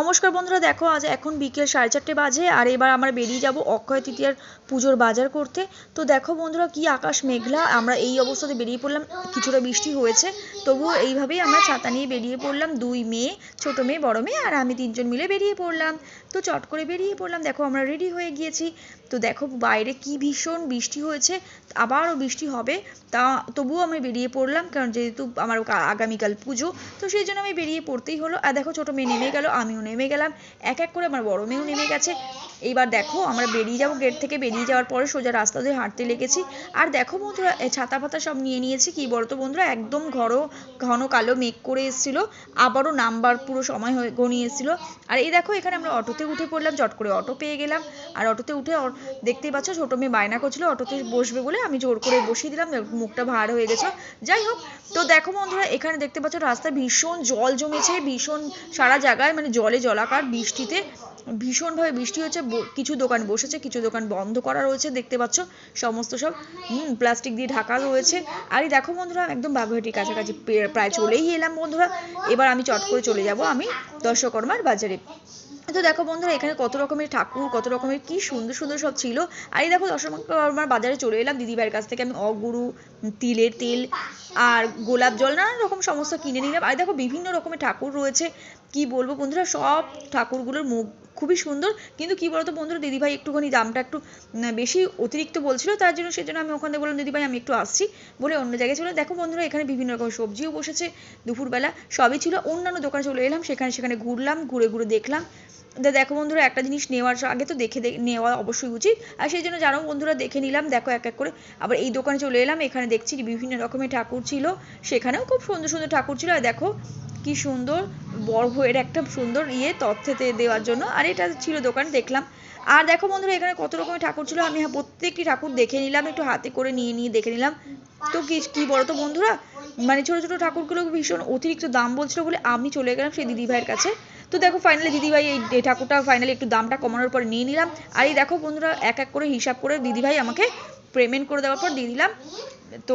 নমস্কার বন্ধুরা দেখো আজ এখন বিকেল সাড়ে চারটে বাজে আর এবার আমরা বেরিয়ে যাব অক্ষয় তৃতীয়ার পুজোর বাজার করতে তো দেখো বন্ধুরা কি আকাশ মেঘলা আমরা এই অবস্থাতে বেরিয়ে পড়লাম কিছুটা বৃষ্টি হয়েছে তবুও এইভাবেই আমরা ছাতা নিয়ে বেরিয়ে পড়লাম দুই মেয়ে ছোট মেয়ে বড় মেয়ে আর আমি তিনজন মিলে বেরিয়ে পড়লাম তো চট করে বেরিয়ে পড়লাম দেখো আমরা রেডি হয়ে গিয়েছি তো দেখো বাইরে কি ভীষণ বৃষ্টি হয়েছে আবারও বৃষ্টি হবে তা তবুও আমি বেরিয়ে পড়লাম কারণ যেহেতু আমার আগামীকাল পুজো তো সেই জন্য আমি বেরিয়ে পড়তেই হলো আর দেখো ছোট মেয়ে নেমে গেল আমিও নেমে গেলাম এক এক করে আমার বড় মেয়েও নেমে গেছে এইবার দেখো আমরা বেরিয়ে যাবো গেট থেকে বেরিয়ে যাওয়ার পরে সোজা রাস্তা দিয়ে হাঁটতে লেগেছি আর দেখো বন্ধুরা ছাতা ফাতা সব নিয়ে নিয়েছি কি বলতো বন্ধুরা একদম ঘর ঘন কালো মেঘ করে এসেছিল আবারও নাম্বার পুরো সময় হয়ে ঘনিয়ে এসেছিলো আর এই দেখো এখানে আমরা অটোতে উঠে পড়লাম চট করে অটো পেয়ে গেলাম আর অটোতে উঠে দেখতেই পাচ্ছ ছোটো মেয়ে বায়না করছিলো অটোতে বসবে বলে আমি জোর করে বসিয়ে দিলাম মুখটা ভার হয়ে গেছে যাই হোক তো দেখো বন্ধুরা এখানে দেখতে পাচ্ছ রাস্তায় ভীষণ জল জমেছে ভীষণ সারা জায়গায় মানে জল জলে জলাকার বৃষ্টিতে ভীষণভাবে বৃষ্টি হচ্ছে কিছু দোকান বসেছে কিছু দোকান বন্ধ করা রয়েছে দেখতে পাচ্ছ সমস্ত সব হুম প্লাস্টিক দিয়ে ঢাকা রয়েছে আরে দেখো বন্ধুরা একদম বাগুহাটির কাছাকাছি প্রায় চলেই এলাম বন্ধুরা এবার আমি চট করে চলে যাব আমি দর্শকর্মার বাজারে তো দেখো বন্ধুরা এখানে কত রকমের ঠাকুর কত রকমের কি সুন্দর সুন্দর সব ছিল আর এই দেখো দর্শকর্মার বাজারে চলে এলাম দিদিভাইয়ের কাছ থেকে আমি অগুরু তিলের তেল আর গোলাপ জল নানান রকম সমস্ত কিনে নিলাম আর দেখো বিভিন্ন রকমের ঠাকুর রয়েছে কি বলবো বন্ধুরা সব ঠাকুরগুলোর মুখ খুবই সুন্দর কিন্তু কি বলতো বন্ধুরা দিদিভাই একটুখানি দামটা একটু বেশি অতিরিক্ত বলছিল তার জন্য সেজন্য আমি ওখান থেকে বললাম দিদিভাই আমি একটু আসছি বলে অন্য জায়গায় চলে দেখো বন্ধুরা এখানে বিভিন্ন রকম সবজিও বসেছে দুপুরবেলা সবই ছিল অন্যান্য দোকানে চলে এলাম সেখানে সেখানে ঘুরলাম ঘুরে ঘুরে দেখলাম দেখো বন্ধুরা একটা জিনিস নেওয়ার আগে তো দেখে নেওয়া অবশ্যই উচিত আর সেই জন্য জানো বন্ধুরা দেখে নিলাম দেখো এক এক করে আবার এই দোকানে চলে এলাম এখানে দেখছি বিভিন্ন রকমের ঠাকুর ছিল সেখানেও খুব সুন্দর সুন্দর ঠাকুর ছিল আর দেখো কি সুন্দর বড়ের একটা সুন্দর ইয়ে তথ্যেতে দেওয়ার জন্য আর এটা ছিল দোকান দেখলাম আর দেখো বন্ধুরা এখানে কত রকমের ঠাকুর ছিল আমি হ্যাঁ, প্রত্যেকটি ঠাকুর দেখে নিলাম একটু হাতে করে নিয়ে নিয়ে দেখে নিলাম তো কি কি বলতো বন্ধুরা মানে ছোট ছোট ঠাকুরগুলো ভীষণ অতিরিক্ত দাম বলছিল বলে আমি চলে গেলাম সেই দিদিভাইয়ের কাছে তো দেখো ফাইনালি দিদিভাই এই ঠাকুরটা ফাইনালি একটু দামটা কমানোর পর নিয়ে নিলাম আর এই দেখো বন্ধুরা এক এক করে হিসাব করে দিদিভাই আমাকে পেমেন্ট করে দেওয়ার পর দিয়ে দিলাম তো